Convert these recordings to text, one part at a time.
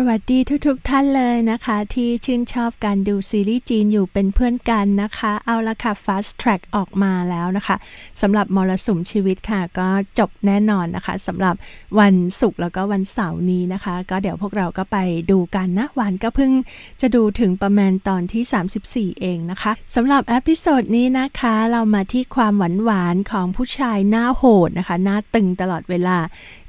สวัสดีทุกๆทท่านเลยนะคะ ที่ชื่นชอบการดูซีรีส์จีน อยู่เป็นเพื่อนกันนะคะ เอาละค่ะ Fast Track ออกมาแล้วนะคะสำหรับมรสุมชีวิตค่ะ ก็จบแน่นอนนะคะสำหรับวันศุกร์แล้วก็วันเสาร์นี้นะคะ ก็เดี๋ยวพวกเราก็ไปดูกันนะหวานก็เพิ่งจะดูถึงประมาณตอนที่ 34 เองนะคะสำหรับอพิโซดนี้นะคะ เรามาที่ความหวานหวานของผู้ชายหน้าโหดนะคะหน้าตึงตลอดเวลา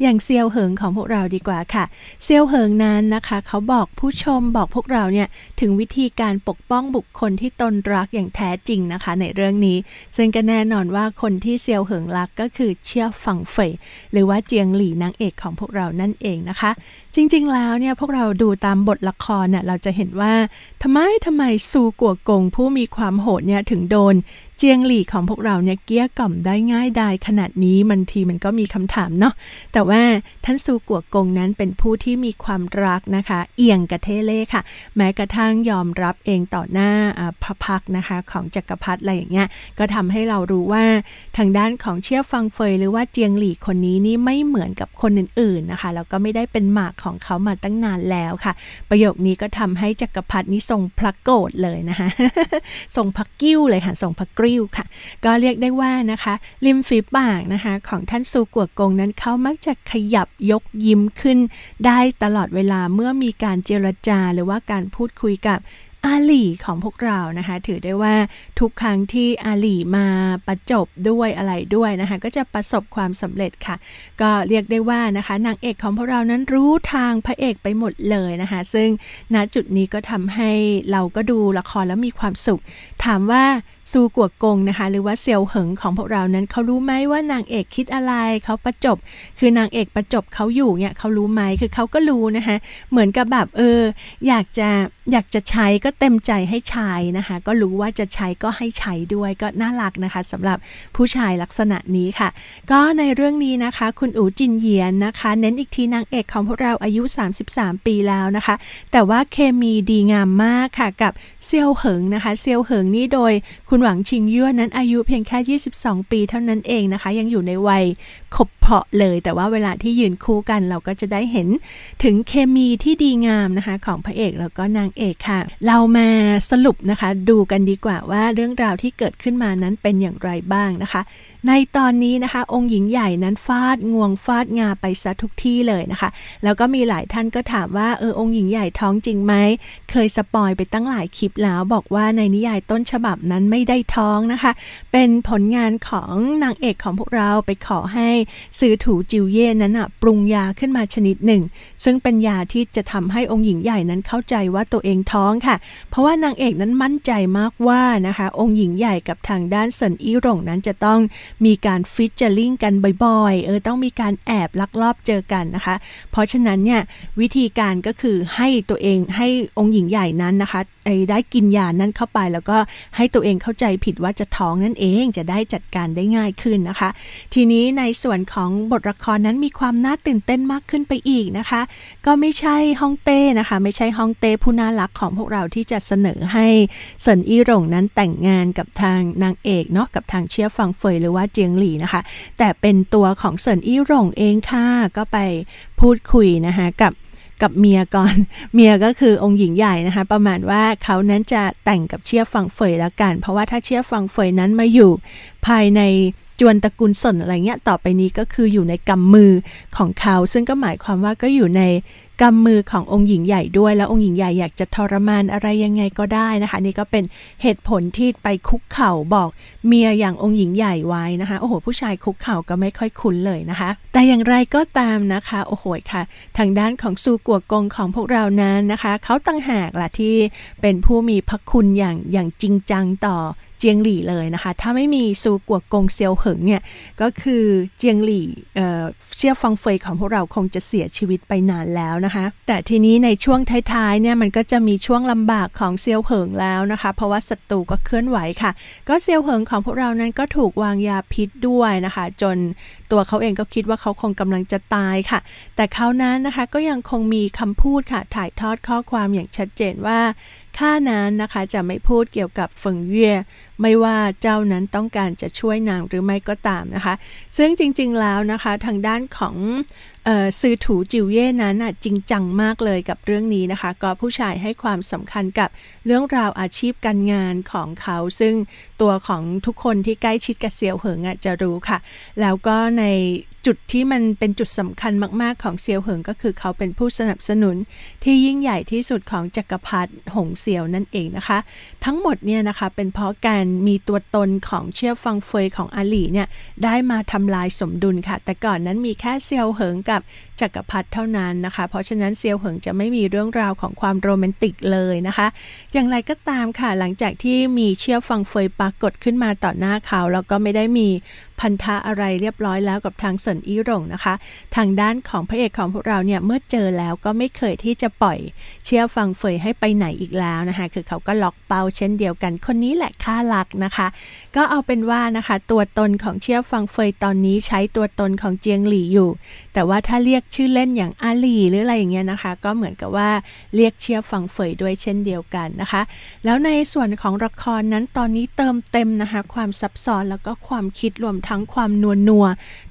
อย่างเซียวเหิงของพวกเราดีกว่าค่ะ เซียวเหิงนั้นะะคะเขาบอกผู้ชมบอกพวกเราเนี่ย ถึงวิธีการปกป้องบุคคลที่ตนรักอย่างแท้จริงนะคะในเรื่องนี้ ซึ่งก็แน่นอนว่าคนที่เซียวเหิงรักก็คือเชี่ยฝังเฟยหรือว่าเจียงหลี่นางเอกของพวกเรานั่นเองนะคะจริงๆ แล้วเนี่ยพวกเราดูตามบทละครเนี่ยเราจะเห็นว่าทำไมทำไมซูกัวกงผู้มีความโหดเนี่ยถึงโดนเจียงหลี่ ของพวกเราเนี่ยเกี้ยกล่อมได้ง่ายดายขนาดนี้มันทีมันก็มีคำถาม เนาะแต่ว่าท่านซูกัวกงนั้นเป็นผู้ที่มีความ รักนะคะ เอียงกระเทเล่ค่ะ แม้กระทั่งยอมรับเองต่อหน้าพระพักนะคะของจักรพรรดิอะไรอย่างเงี้ยก็ทำให้เรารู้ว่าทางด้านของเชี่ยฟังเฟยหรือว่าเจียงหลี่คนนี้นี่ไม่เหมือนกับคนอื่นๆนะคะแล้วก็ไม่ได้เป็นหมากของของเขามาตั้งนานแล้วค่ะ ประโยคนี้ก็ทำให้จักรพรรดินี้ทรงพระโกรธเลยนะคะทรงพระกิ้วเลยค่ะทรงพระกริ้วค่ะ ก็เรียกได้ว่านะคะริมฝีปากนะคะ ของท่านซูกัวกงนั้นเขามักจะขยับยกยิ้มขึ้นได้ตลอดเวลาเมื่อมีการเจรจาหรือว่าการพูดคุยกับอาหลี่ของพวกเรานะคะ ถือได้ว่าทุกครั้งที่อาหลี่มาประจบด้วยอะไรด้วยนะคะก็จะประสบความสำเร็จค่ะ ก็เรียกได้ว่านะคะ นางเอกของพวกเรานั้นรู้ทางพระเอกไปหมดเลยนะคะ ซึ่งณจุดนี้ก็ทำให้เราก็ดูละครแล้วมีความสุข ถามว่าซูกัวกงนะคะหรือว่าเซียวเหิงของพวกเรานั้นเขารู้ไหมว่านางเอกคิดอะไรเขาประจบ คือนางเอกประจบเขาอยู่เนี่ยเขารู้ไหมคือเขาก็รู้นะคะ เหมือนกับแบบเออ อยากจะอยากจะใช้ก็เต็มใจให้ใช้นะคะ ก็รู้ว่าจะใช้ก็ให้ใช้ด้วยก็น่ารักนะคะสำหรับผู้ชายลักษณะนี้ค่ะ ก็ในเรื่องนี้นะคะคุณอู๋จินเยียนนะคะ เน้นอีกทีนางเอกของพวกเราอายุ 33 ปีแล้วนะคะ แต่ว่าเคมีดีงามมากค่ะกับเซียวเหิงนะคะ เซียวเหิงนี่โดยคุณคุณหวังชิงยั่วนั้นอายุเพียงแค่ 22 ปีเท่านั้นเองนะคะ ยังอยู่ในวัยขบเพาะเลย แต่ว่าเวลาที่ยืนคู่กันเราก็จะได้เห็น ถึงเคมีที่ดีงามนะคะ ของพระเอกแล้วก็นางเอกค่ะ เรามาสรุปนะคะดูกันดีกว่าว่าเรื่องราวที่เกิดขึ้นมานั้นเป็นอย่างไรบ้างนะคะในตอนนี้นะคะ องค์หญิงใหญ่นั้นฟาดงวงฟาดงาไปซะทุกที่เลยนะคะ แล้วก็มีหลายท่านก็ถามว่าเออองค์หญิงใหญ่ท้องจริงไหม เคยสปอยไปตั้งหลายคลิปแล้ว บอกว่าในนิยายต้นฉบับนั้นไม่ได้ท้องนะคะ เป็นผลงานของนางเอกของพวกเราไปขอให้ ซื้อถูจิวเย่นั้นอะปรุงยาขึ้นมาชนิดหนึ่ง ซึ่งเป็นยาที่จะทำให้องค์หญิงใหญ่นั้นเข้าใจว่าตัวเองท้องค่ะ เพราะว่านางเอกนั้นมั่นใจมากว่านะคะ องค์หญิงใหญ่กับทางด้านเซินอี้หลงนั้นจะต้องมีการฟิชเจอริงกันบ่อย ๆ เออต้องมีการแอบลักลอบเจอกันนะคะ เพราะฉะนั้นเนี่ยวิธีการก็คือให้ตัวเองให้องค์หญิงใหญ่นั้นนะคะได้กินยานั้นเข้าไปแล้วก็ให้ตัวเองเข้าใจผิดว่าจะท้องนั่นเองจะได้จัดการได้ง่ายขึ้นนะคะ ทีนี้ในส่วนของบทละครนั้นมีความน่าตื่นเต้นมากขึ้นไปอีกนะคะ ก็ไม่ใช่ฮ่องเต้นะคะ ไม่ใช่ฮ่องเต้ผู้น่ารักของพวกเราที่จะเสนอให้เซินอี้หลงนั้นแต่งงานกับทางนางเอกเนาะกับทางเชียฟังเฟยหรือว่าเจียงหลีนะคะ แต่เป็นตัวของเซินอี้หลงเองค่ะก็ไปพูดคุยนะคะกับกับเมียก่อน เมียก็คือองค์หญิงใหญ่นะคะ ประมาณว่าเขานั้นจะแต่งกับเชี่ยฟังเฟยแล้วกัน เพราะว่าถ้าเชี่ยฟังเฟยนั้นมาอยู่ ภายในจวนตระกูลสนอะไรเงี้ยต่อไปนี้ก็คืออยู่ในกำมือของเขา ซึ่งก็หมายความว่าก็อยู่ในกำมือขององค์หญิงใหญ่ด้วยแล้วองค์หญิงใหญ่อยากจะทรมานอะไรยังไงก็ได้นะคะ นี่ก็เป็นเหตุผลที่ไปคุกเข่าบอกเมียอย่างองค์หญิงใหญ่ไว้นะคะโอ้โหผู้ชายคุกเข่าก็ไม่ค่อยคุ้นเลยนะคะ แต่อย่างไรก็ตามนะคะ โอ้โหค่ะ ทางด้านของซูกัวกงของพวกเรานั้นนะคะเขาตั้งหากล่ะที่เป็นผู้มีพระคุณอย่างอย่างจริงจังต่อเจียงหลี่เลยนะคะ ถ้าไม่มีซูกัวกงเซียวเหิงเนี่ย ก็คือเจียงหลี่เชี่ยฟังเฟยของพวกเราคงจะเสียชีวิตไปนานแล้วนะคะ แต่ทีนี้ในช่วงท้ายๆเนี่ยมันก็จะมีช่วงลำบากของเซียวเหิงแล้วนะคะ เพราะว่าศัตรูก็เคลื่อนไหวค่ะ ก็เซียวเหิงของพวกเรานั้นก็ถูกวางยาพิษด้วยนะคะ จนตัวเขาเองก็คิดว่าเขาคงกำลังจะตายค่ะ แต่เขานั้นนะคะก็ยังคงมีคำพูดค่ะถ่ายทอดข้อความอย่างชัดเจนว่าข้านั้นนะคะจะไม่พูดเกี่ยวกับเฟิงเย่ไม่ว่าเจ้านั้นต้องการจะช่วยนางหรือไม่ก็ตามนะคะ ซึ่งจริงๆ แล้วนะคะทางด้านของซือถูจิวเย่นั้นจริงจังมากเลยกับเรื่องนี้นะคะ ก็ผู้ชายให้ความสำคัญกับเรื่องราวอาชีพการงานของเขา ซึ่งตัวของทุกคนที่ใกล้ชิดกับเสี่ยวเหิงจะรู้ค่ะ แล้วก็ในจุดที่มันเป็นจุดสำคัญมากๆของเซียวเหิงก็คือเขาเป็นผู้สนับสนุน ที่ยิ่งใหญ่ที่สุดของจักรพรรดิหงเซียวนั่นเองนะคะ ทั้งหมดเนี่ยนะคะเป็นเพราะการมีตัวตนของเช่ยวฟังเฟยของอาหลีเนี่ย ได้มาทำลายสมดุลค่ะ แต่ก่อนนั้นมีแค่เซียวเหิงกับจักรพรรดิเท่านั้นนะคะ เพราะฉะนั้นเซียวเหิงจะไม่มีเรื่องราวของความโรแมนติกเลยนะคะ อย่างไรก็ตามค่ะ หลังจากที่มีเชี่ยวฟังเฟยปรากฏขึ้นมาต่อหน้าเขา แล้วก็ไม่ได้มีพันธะอะไรเรียบร้อยแล้วกับทางเซินอี้หลงนะคะ ทางด้านของพระเอก ของพวกเราเนี่ย เมื่อเจอแล้วก็ไม่เคยที่จะปล่อยเชี่ยวฟังเฟยให้ไปไหนอีกแล้วนะคะ คือเขาก็ล็อกเป้าเช่นเดียวกัน คนนี้แหละค่าหลักนะคะ ก็เอาเป็นว่านะคะ ตัวตนของเชี่ยวฟังเฟยตอนนี้ใช้ตัวตนของเจียงหลี่อยู่ แต่ว่าถ้าเรียกชื่อเล่นอย่างอาลีหรืออะไรอย่างเงี้ยนะคะ ก็เหมือนกับว่าเรียกเชียร์ฝังเฟยด้วยเช่นเดียวกันนะคะ แล้วในส่วนของละครนั้นตอนนี้เติมเต็มนะคะ ความซับซ้อนแล้วก็ความคิดรวมทั้งความนวลนัว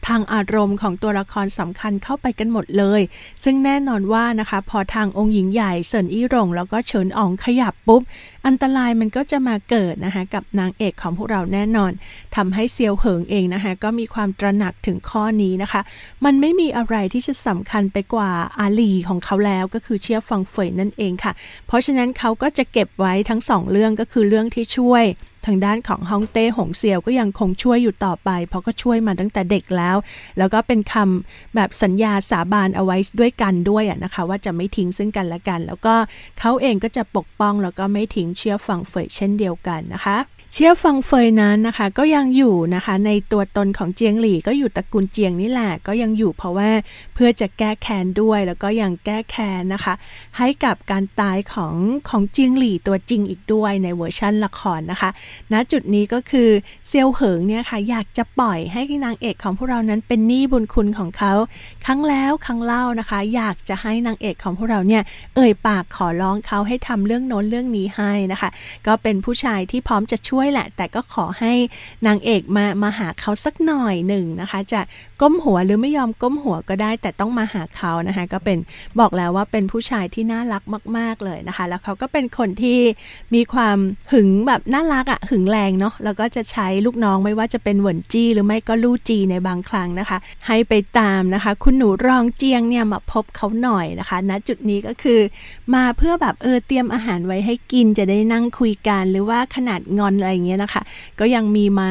ทางอารมณ์ของตัวละครสำคัญเข้าไปกันหมดเลย ซึ่งแน่นอนว่านะคะ พอทางองค์หญิงใหญ่เซินอี้หลงแล้วก็เฉินอองขยับปุ๊บอันตรายมันก็จะมาเกิดนะคะกับนางเอกของพวกเราแน่นอน ทำให้เซียวเหิงเองนะคะก็มีความตระหนักถึงข้อนี้นะคะ มันไม่มีอะไรที่จะสำคัญไปกว่าอาลีของเขาแล้วก็คือเชียฟังเฟยนั่นเองค่ะ เพราะฉะนั้นเขาก็จะเก็บไว้ทั้งสองเรื่องก็คือเรื่องที่ช่วย ทางด้านของฮองเต้หงเซียวก็ยังคงช่วยอยู่ต่อไป เพราะก็ช่วยมาตั้งแต่เด็กแล้ว แล้วก็เป็นคำแบบสัญญาสาบานเอาไว้ด้วยกันด้วยนะคะ ว่าจะไม่ทิ้งซึ่งกันและกัน แล้วก็เขาเองก็จะปกป้องแล้วก็ไม่ทิ้งเชี่ฟังเฟยเช่นเดียวกันนะคะเชี่ยฟังเฟยนั้นนะคะก็ยังอยู่นะคะในตัวตนของเจียงหลี่ก็อยู่ตระกูลเจียงนี่แหละ ก็ยังอยู่เพราะว่าเพื่อจะแก้แค้นด้วยแล้วก็ยังแก้แค้นนะคะ ให้กับการตายของของเจียงหลี่ตัวจริงอีกด้วยในเวอร์ชั่นละครนะคะณนะจุดนี้ก็คือเซียวเหิงเนี่ยคะ่ะ อยากจะปล่อยให้นางเอกของพวกเรานั้นเป็นหนี้บุญคุณของเขาครั้งแล้วครั้งเล่านะคะ อยากจะให้นางเอกของพวกเราเนี่ยเอ่ยปากขอร้องเขาให้ทำเรื่องโน้นเรื่องนี้ให้นะคะ ก็เป็นผู้ชายที่พร้อมจะช่วยยแหละแต่ก็ขอให้นางเอกมามาหาเขาสักหน่อยหนึ่งนะคะจะก้มหัวหรือไม่ยอมก้มหัวก็ได้แต่ต้องมาหาเขานะคะก็เป็นบอกแล้วว่าเป็นผู้ชายที่น่ารักมาก ๆเลยนะคะแล้วเขาก็เป็นคนที่มีความหึงแบบน่ารักอะหึงแรงเนาะแล้วก็จะใช้ลูกน้องไม่ว่าจะเป็นเหวินจี้ หรือไม่ก็ลู่จีในบางครั้งนะคะ ให้ไปตามนะคะ คุณหนูรองเจียงเนี่ยมาพบเขาหน่อยนะคะณนะจุดนี้ก็คือ มาเพื่อแบบเออเตรียมอาหารไว้ให้กินจะได้นั่งคุยกันหรือว่าขนาดงอนอะไรเงี้ยนะคะ ก็ยังมีมา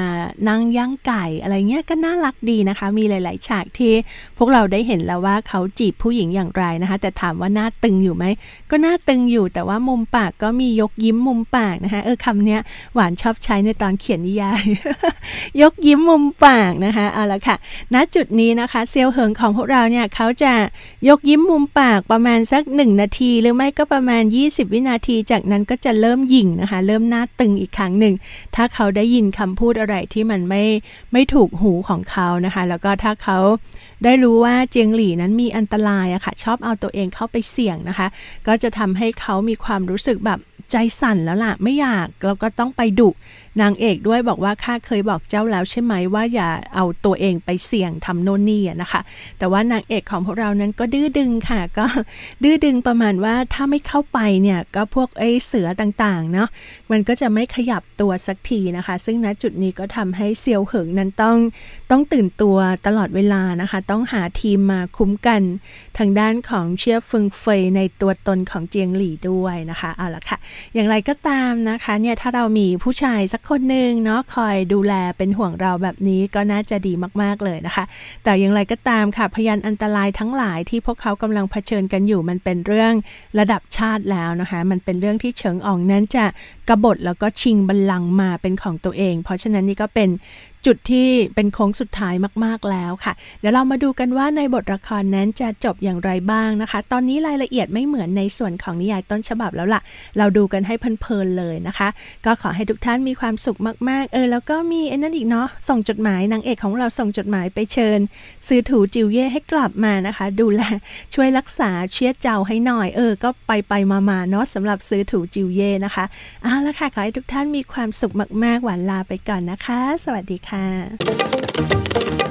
นั่งย่างไก่อะไรเงี้ยก็น่ารักดีนะคะ มีหลาย ๆ ฉากที่พวกเราได้เห็นแล้วว่าเขาจีบผู้หญิงอย่างไรนะคะ แต่ถามว่าหน้าตึงอยู่ไหม ก็หน้าตึงอยู่แต่ว่ามุมปากก็มียกยิ้มมุมปากนะคะ เออคำเนี้ย หวานชอบใช้ในตอนเขียนนิยาย ยกยิ้มมุมปากนะคะ เอาละค่ะ ณจุดนี้นะคะเซลเฮิงของพวกเราเนี่ยเขาจะยกยิ้มมุมปากประมาณสัก 1 นาที หรือไม่ก็ประมาณ 20 วินาทีจากนั้นก็จะเริ่มหยิ่งนะคะ เริ่มหน้าตึงอีกครั้งหนึ่งถ้าเขาได้ยินคำพูดอะไรที่มันไม่ไม่ถูกหูของเขานะคะ แล้วก็ถ้าเขาได้รู้ว่าเจียงหลี่นั้นมีอันตรายอะคะ่ะชอบเอาตัวเองเข้าไปเสี่ยงนะคะ ก็จะทำให้เขามีความรู้สึกแบบใจสั่นแล้วล่ะ ไม่อยากแล้วก็ต้องไปดุนางเอกด้วยบอกว่าข้าเคยบอกเจ้าแล้วใช่ไหมว่าอย่าเอาตัวเองไปเสี่ยงทำโน่นนี่นะคะ แต่ว่านางเอกของพวกเรานั้นก็ดื้อดึงค่ะ ก็ดื้อดึงประมาณว่าถ้าไม่เข้าไปเนี่ยก็พวกไอ้เสือต่างๆเนาะมันก็จะไม่ขยับตัวสักทีนะคะ ซึ่งณจุดนี้ก็ทำให้เซียวเหิงนั้นต้องต้องตื่นตัวตลอดเวลานะคะ ต้องหาทีมมาคุ้มกันทางด้านของเชียฟึงเฟยในตัวตนของเจียงหลี่ด้วยนะคะเอาละค่ะอย่างไรก็ตามนะคะเนี่ยถ้าเรามีผู้ชายสักคนหนึ่งเนาะคอยดูแลเป็นห่วงเราแบบนี้ก็น่าจะดีมากๆเลยนะคะ แต่อย่างไรก็ตามค่ะพยานอันตรายทั้งหลายที่พวกเขากำลังเผชิญกันอยู่มันเป็นเรื่องระดับชาติแล้วนะคะ มันเป็นเรื่องที่เฉิงอองนั้นจะกบฏแล้วก็ชิงบัลลังก์มาเป็นของตัวเอง เพราะฉะนั้นนี่ก็เป็นจุดที่เป็นโค้งสุดท้ายมากๆแล้วค่ะ เดี๋ยวเรามาดูกันว่าในบทละครนั้นจะจบอย่างไรบ้างนะคะ ตอนนี้รายละเอียดไม่เหมือนในส่วนของนิยายต้นฉบับแล้วละ่ะ เราดูกันให้เพลินๆเลยนะคะ ก็ขอให้ทุกท่านมีความสุขมากๆ เออ แล้วก็มีไอ้นั่นอีกเนาะ ส่งจดหมายนางเอกของเราส่งจดหมายไปเชิญ ซื้อถูจิวเย่ให้กลับมานะคะ ดูแลช่วยรักษาเชื้อเจ้าให้หน่อย เออ ก็ไปไปมาๆเนาะสำหรับซื้อถูจิวเย่นะคะ เอาละค่ะ ขอ ให้ทุกท่านมีความสุขมากๆ หวาน ลาไปก่อนนะคะ สวัสดีค่ะ哎。